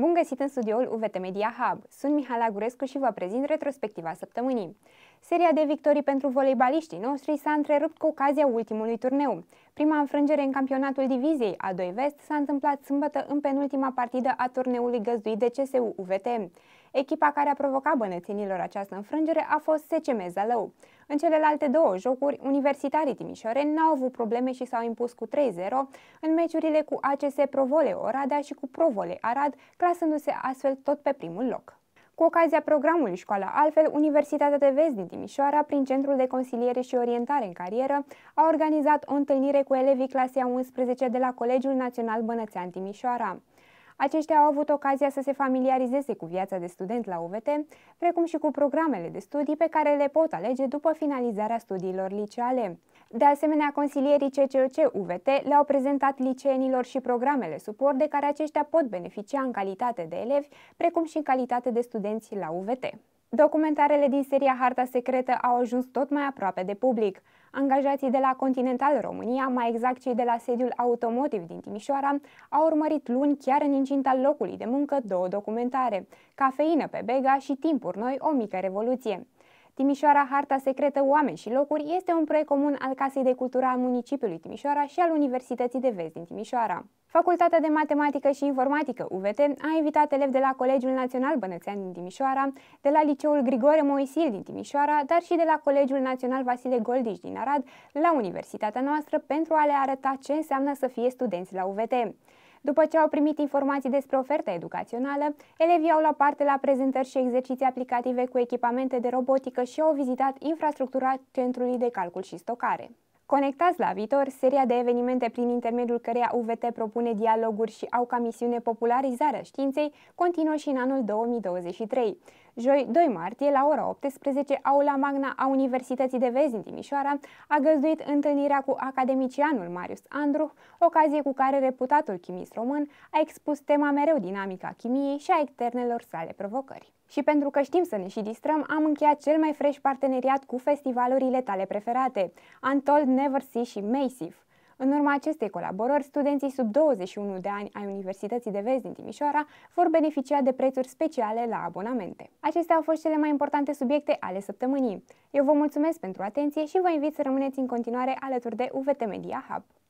Bun găsit în studioul UVT Media Hub! Sunt Mihala Gurescu și vă prezint retrospectiva săptămânii. Seria de victorii pentru voleibaliștii noștri s-a întrerupt cu ocazia ultimului turneu. Prima înfrângere în campionatul diviziei A2 Vest s-a întâmplat sâmbătă în penultima partidă a turneului găzduit de CSU UVT. Echipa care a provocat bănățenilor această înfrângere a fost SCM Zalău. În celelalte două jocuri, universitarii timișoreni n-au avut probleme și s-au impus cu 3-0 în meciurile cu ACS Provole Oradea și cu Provole Arad, clasându-se astfel tot pe primul loc. Cu ocazia programului Școala Altfel, Universitatea de Vest din Timișoara, prin Centrul de Consiliere și Orientare în Carieră, a organizat o întâlnire cu elevii clasei 11 de la Colegiul Național Bănățean Timișoara. Aceștia au avut ocazia să se familiarizeze cu viața de student la UVT, precum și cu programele de studii pe care le pot alege după finalizarea studiilor liceale. De asemenea, consilierii CCOC UVT le-au prezentat liceenilor și programele suport de care aceștia pot beneficia în calitate de elevi, precum și în calitate de studenți la UVT. Documentarele din seria Harta Secretă au ajuns tot mai aproape de public. Angajații de la Continental România, mai exact cei de la sediul Automotive din Timișoara, au urmărit luni chiar în incinta locului de muncă două documentare, Cafeină pe Bega și Timpuri Noi, o mică revoluție. Timișoara Harta Secretă Oameni și Locuri este un proiect comun al Casei de Cultură a Municipiului Timișoara și al Universității de Vest din Timișoara. Facultatea de Matematică și Informatică UVT a invitat elevi de la Colegiul Național Bănățean din Timișoara, de la Liceul Grigore Moisil din Timișoara, dar și de la Colegiul Național Vasile Goldiș din Arad la universitatea noastră pentru a le arăta ce înseamnă să fie studenți la UVT. După ce au primit informații despre oferta educațională, elevii au luat parte la prezentări și exerciții aplicative cu echipamente de robotică și au vizitat infrastructura Centrului de Calcul și Stocare. Conectați la viitor, seria de evenimente prin intermediul căreia UVT propune dialoguri și au ca misiune popularizarea științei, continuă și în anul 2023. Joi 2 martie, la ora 18, Aula Magna a Universității de Vezi din Timișoara a găzduit întâlnirea cu academicianul Marius Andruh, ocazie cu care reputatul chimist român a expus tema mereu dinamică a chimiei și a externelor sale provocări. Și pentru că știm să ne și distrăm, am încheiat cel mai fresh parteneriat cu festivalurile tale preferate, Untold Never See și Massive. În urma acestei colaborări, studenții sub 21 de ani ai Universității de Vest din Timișoara vor beneficia de prețuri speciale la abonamente. Acestea au fost cele mai importante subiecte ale săptămânii. Eu vă mulțumesc pentru atenție și vă invit să rămâneți în continuare alături de UVT Media Hub.